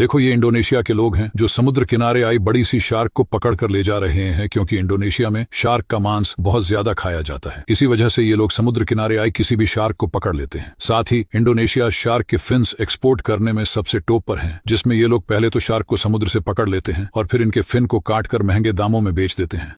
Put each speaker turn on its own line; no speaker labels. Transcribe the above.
देखो ये इंडोनेशिया के लोग हैं जो समुद्र किनारे आई बड़ी सी शार्क को पकड़ कर ले जा रहे हैं क्योंकि इंडोनेशिया में शार्क का मांस बहुत ज्यादा खाया जाता है इसी वजह से ये लोग समुद्र किनारे आई किसी भी शार्क को पकड़ लेते हैं साथ ही इंडोनेशिया शार्क के फिन्स एक्सपोर्ट करने में सबसे टॉप पर है जिसमें ये लोग पहले तो शार्क को समुद्र से पकड़ लेते हैं और फिर इनके फिन को काट कर महंगे दामों में बेच देते हैं